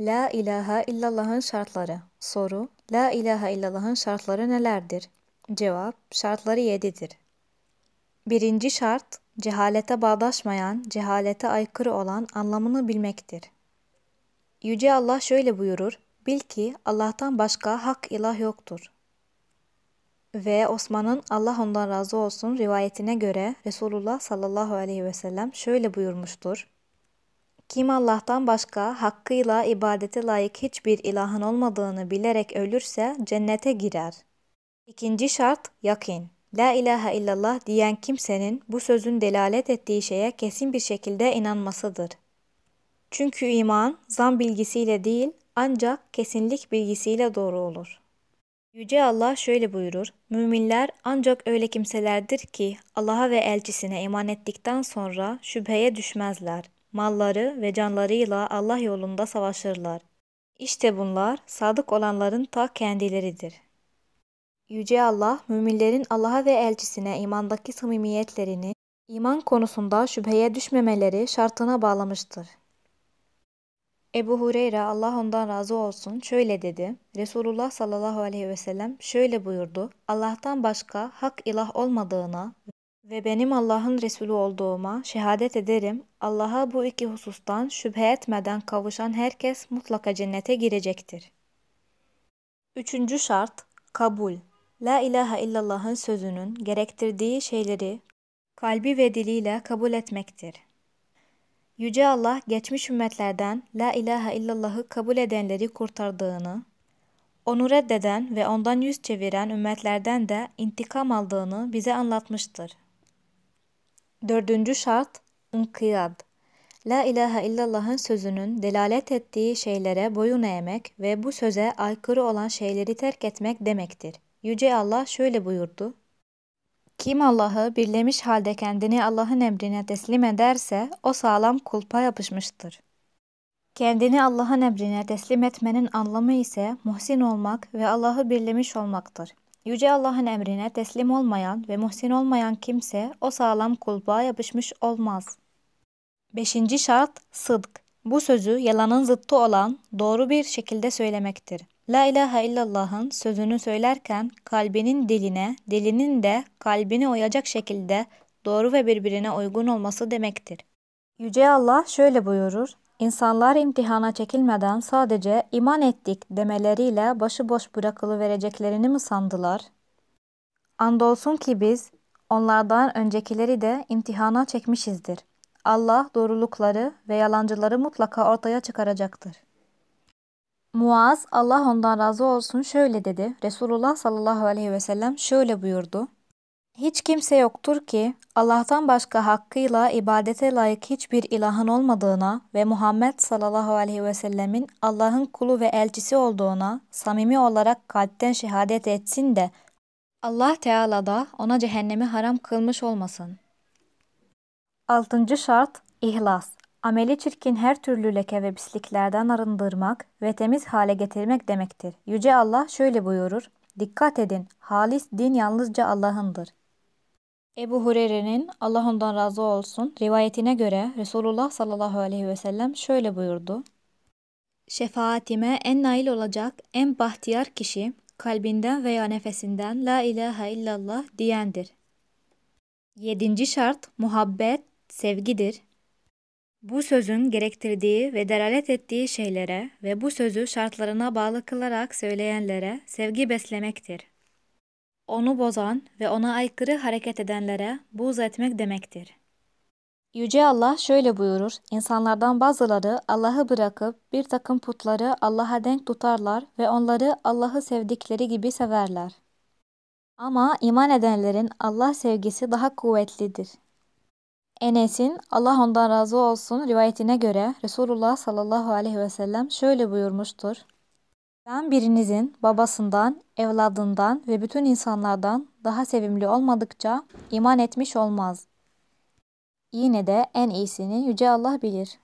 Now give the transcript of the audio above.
La ilahe illallah'ın şartları. Soru: La ilahe illallah'ın şartları nelerdir? Cevap: Şartları yedidir. Birinci şart, cehalete bağdaşmayan, cehalete aykırı olan anlamını bilmektir. Yüce Allah şöyle buyurur, Bil ki Allah'tan başka hak ilah yoktur. Ve Osman'ın Allah ondan razı olsun rivayetine göre Resulullah sallallahu aleyhi ve sellem şöyle buyurmuştur. Kim Allah'tan başka hakkıyla ibadete layık hiçbir ilahın olmadığını bilerek ölürse cennete girer. İkinci şart yakin. La ilahe illallah diyen kimsenin bu sözün delalet ettiği şeye kesin bir şekilde inanmasıdır. Çünkü iman zan bilgisiyle değil ancak kesinlik bilgisiyle doğru olur. Yüce Allah şöyle buyurur. Müminler ancak öyle kimselerdir ki Allah'a ve elçisine iman ettikten sonra şüpheye düşmezler malları ve canlarıyla Allah yolunda savaşırlar. İşte bunlar sadık olanların ta kendileridir. Yüce Allah, müminlerin Allah'a ve elçisine imandaki samimiyetlerini, iman konusunda şüpheye düşmemeleri şartına bağlamıştır. Ebu Hureyre Allah ondan razı olsun şöyle dedi. Resulullah sallallahu aleyhi ve sellem şöyle buyurdu. Allah'tan başka hak ilah olmadığına ve benim Allah'ın Resulü olduğuma şehadet ederim. Allah'a bu iki husustan şüphe etmeden kavuşan herkes mutlaka cennete girecektir. Üçüncü şart, kabul. La ilahe illallah'ın sözünün gerektirdiği şeyleri kalbi ve diliyle kabul etmektir. Yüce Allah geçmiş ümmetlerden La ilahe illallah'ı kabul edenleri kurtardığını, onu reddeden ve ondan yüz çeviren ümmetlerden de intikam aldığını bize anlatmıştır. Dördüncü şart, inkiyad. La ilahe illallah'ın sözünün delalet ettiği şeylere boyun eğmek ve bu söze aykırı olan şeyleri terk etmek demektir. Yüce Allah şöyle buyurdu. Kim Allah'ı birlemiş halde kendini Allah'ın emrine teslim ederse o sağlam kulpa yapışmıştır. Kendini Allah'ın emrine teslim etmenin anlamı ise muhsin olmak ve Allah'ı birlemiş olmaktır. Yüce Allah'ın emrine teslim olmayan ve muhsin olmayan kimse o sağlam kulba yapışmış olmaz. Beşinci şart sıdk. Bu sözü yalanın zıttı olan doğru bir şekilde söylemektir. La ilahe illallah'ın sözünü söylerken kalbinin diline, dilinin de kalbini oyacak şekilde doğru ve birbirine uygun olması demektir. Yüce Allah şöyle buyurur. İnsanlar imtihana çekilmeden sadece iman ettik demeleriyle başıboş bırakılıvereceklerini mi sandılar? Andolsun ki biz onlardan öncekileri de imtihana çekmişizdir. Allah doğrulukları ve yalancıları mutlaka ortaya çıkaracaktır. Muaz Allah ondan razı olsun şöyle dedi. Resulullah sallallahu aleyhi ve sellem şöyle buyurdu. Hiç kimse yoktur ki Allah'tan başka hakkıyla ibadete layık hiçbir ilahın olmadığına ve Muhammed sallallahu aleyhi ve sellemin Allah'ın kulu ve elçisi olduğuna samimi olarak kalpten şehadet etsin de Allah Teala da ona cehennemi haram kılmış olmasın. Altıncı şart ihlas. Ameli çirkin her türlü leke ve pisliklerden arındırmak ve temiz hale getirmek demektir. Yüce Allah şöyle buyurur. Dikkat edin, halis din yalnızca Allah'ındır. Ebu Hurere'nin Allah ondan razı olsun rivayetine göre Resulullah sallallahu aleyhi ve sellem şöyle buyurdu. Şefaatime en nail olacak en bahtiyar kişi kalbinden veya nefesinden la ilahe illallah diyendir. Yedinci şart muhabbet, sevgidir. Bu sözün gerektirdiği ve delalet ettiği şeylere ve bu sözü şartlarına bağlı kılarak söyleyenlere sevgi beslemektir onu bozan ve ona aykırı hareket edenlere buğz etmek demektir. Yüce Allah şöyle buyurur, İnsanlardan bazıları Allah'ı bırakıp bir takım putları Allah'a denk tutarlar ve onları Allah'ı sevdikleri gibi severler. Ama iman edenlerin Allah sevgisi daha kuvvetlidir. Enes'in Allah ondan razı olsun rivayetine göre Resulullah sallallahu aleyhi ve sellem şöyle buyurmuştur. Ben birinizin babasından, evladından ve bütün insanlardan daha sevimli olmadıkça iman etmiş olmaz. Yine de en iyisini Yüce Allah bilir.